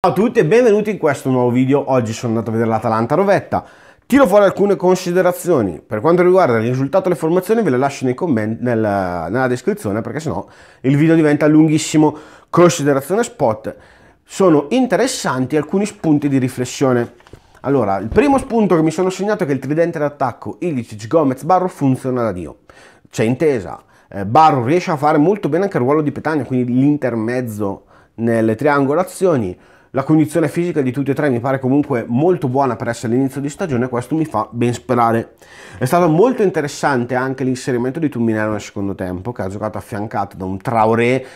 Ciao a tutti e benvenuti in questo nuovo video. Oggi sono andato a vedere l'Atalanta Rovetta. Tiro fuori alcune considerazioni. Per quanto riguarda il risultato delle formazioni ve le lascio nei commenti, nel, nella descrizione perché sennò il video diventa lunghissimo. Considerazione spot. Sono interessanti alcuni spunti di riflessione. Allora, il primo spunto che mi sono segnato è che il tridente d'attacco Ilicic, Gomez, Barro funziona da Dio. C'è intesa. Eh, Barro riesce a fare molto bene anche il ruolo di Petagna, quindi l'intermezzo nelle triangolazioni la condizione fisica di tutti e tre mi pare comunque molto buona per essere all'inizio di stagione, questo mi fa ben sperare. È stato molto interessante anche l'inserimento di Tumminero nel secondo tempo, che ha giocato affiancato da un Traoré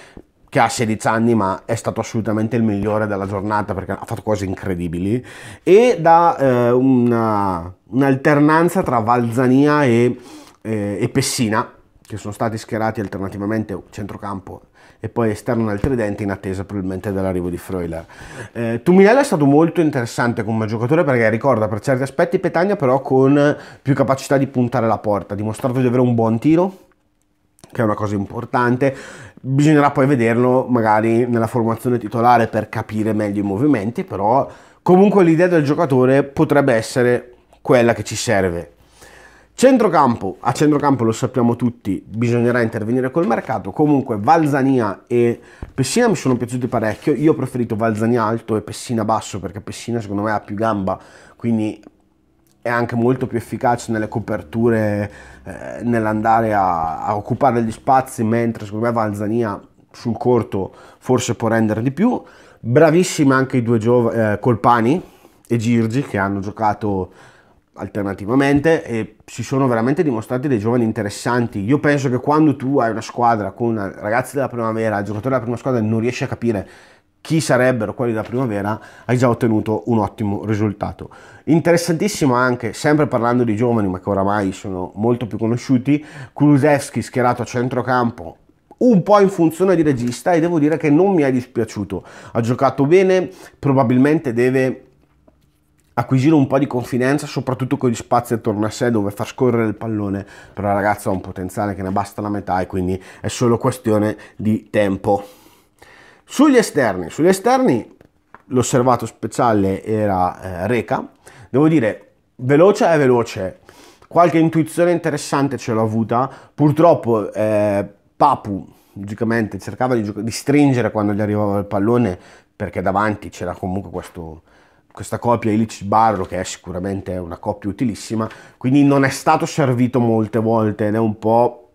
che ha 16 anni ma è stato assolutamente il migliore della giornata perché ha fatto cose incredibili e da eh, una, un'alternanza tra Valzania e, eh, e Pessina che sono stati schierati alternativamente centrocampo e poi esterno nel tridente in attesa probabilmente dell'arrivo di Freuler. Eh, Tuminello è stato molto interessante come giocatore perché ricorda per certi aspetti Petagna però con più capacità di puntare la porta, dimostrato di avere un buon tiro che è una cosa importante, bisognerà poi vederlo magari nella formazione titolare per capire meglio i movimenti, però comunque l'idea del giocatore potrebbe essere quella che ci serve Centrocampo, a centrocampo lo sappiamo tutti, bisognerà intervenire col mercato, comunque Valzania e Pessina mi sono piaciuti parecchio, io ho preferito Valzania alto e Pessina basso perché Pessina secondo me ha più gamba, quindi è anche molto più efficace nelle coperture, eh, nell'andare a, a, occupare gli spazi, mentre secondo me Valzania sul corto forse può rendere di più. Bravissimi anche i due giovani, eh, Colpani e Girgi, che hanno giocato alternativamente e si sono veramente dimostrati dei giovani interessanti. Io penso che quando tu hai una squadra con ragazzi della primavera, giocatori della prima squadra non riesci a capire chi sarebbero quelli della primavera, hai già ottenuto un ottimo risultato. Interessantissimo anche, sempre parlando di giovani, ma che oramai sono molto più conosciuti, Kulusevski schierato a centrocampo un po' in funzione di regista e devo dire che non mi è dispiaciuto. Ha giocato bene, probabilmente deve acquisire un po' di confidenza, soprattutto con gli spazi attorno a sé dove far scorrere il pallone, però la ragazza ha un potenziale che ne basta la metà e quindi è solo questione di tempo. Sugli esterni, sugli esterni l'osservato speciale era eh, Reca, devo dire veloce è veloce, qualche intuizione interessante ce l'ho avuta, purtroppo eh, Papu logicamente cercava di, di stringere quando gli arrivava il pallone perché davanti c'era comunque questo questa coppia Illich Barro che è sicuramente una coppia utilissima quindi non è stato servito molte volte ed è un po',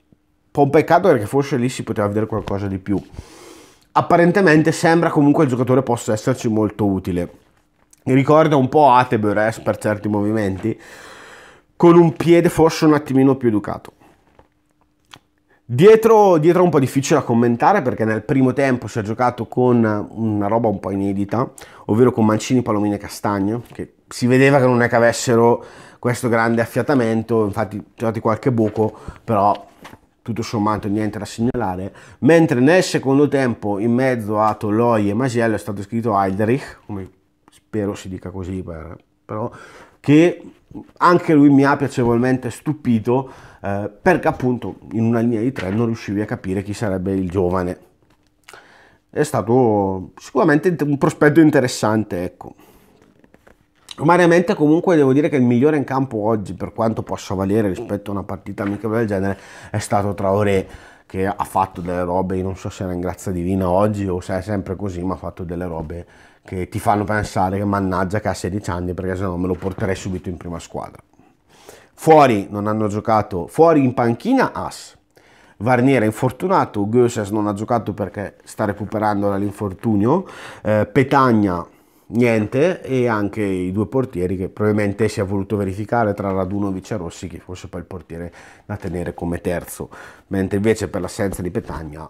un peccato perché forse lì si poteva vedere qualcosa di più apparentemente sembra comunque il giocatore possa esserci molto utile Mi ricorda un po' Ateber eh, per certi movimenti con un piede forse un attimino più educato Dietro, dietro un po' difficile da commentare perché nel primo tempo si è giocato con una roba un po' inedita, ovvero con Mancini, Palomino e Castagno, che si vedeva che non è che avessero questo grande affiatamento, infatti c'è qualche buco, però tutto sommato niente da segnalare, mentre nel secondo tempo in mezzo a Toloi e Masiello è stato scritto Heidrich, come spero si dica così per però, che anche lui mi ha piacevolmente stupito eh, perché appunto in una linea di tre non riuscivi a capire chi sarebbe il giovane. È stato sicuramente un prospetto interessante, ecco. Mariamente comunque devo dire che il migliore in campo oggi, per quanto possa valere rispetto a una partita amica del genere, è stato Traoré che ha fatto delle robe, non so se era in grazia divina oggi o se è sempre così, ma ha fatto delle robe che ti fanno pensare che mannaggia che ha 16 anni perché se no me lo porterei subito in prima squadra. Fuori non hanno giocato, fuori in panchina As. Varnier è infortunato, Goeses non ha giocato perché sta recuperando dall'infortunio, eh, Petagna niente e anche i due portieri che probabilmente si è voluto verificare tra Raduno e Rossi che fosse poi il portiere da tenere come terzo, mentre invece per l'assenza di Petagna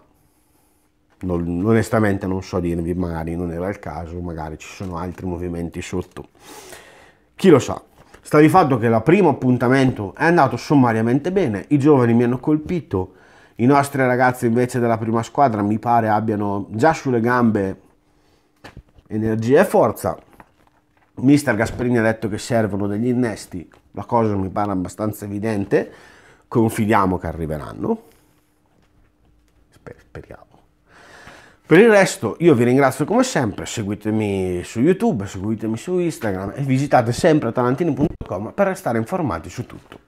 non, onestamente non so dirvi, magari non era il caso, magari ci sono altri movimenti sotto. Chi lo sa? Sta di fatto che il primo appuntamento è andato sommariamente bene, i giovani mi hanno colpito, i nostri ragazzi invece della prima squadra mi pare abbiano già sulle gambe energia e forza. Mister Gasperini ha detto che servono degli innesti, la cosa mi pare abbastanza evidente, confidiamo che arriveranno, speriamo. Per il resto io vi ringrazio come sempre, seguitemi su YouTube, seguitemi su Instagram e visitate sempre atalantini.com per restare informati su tutto.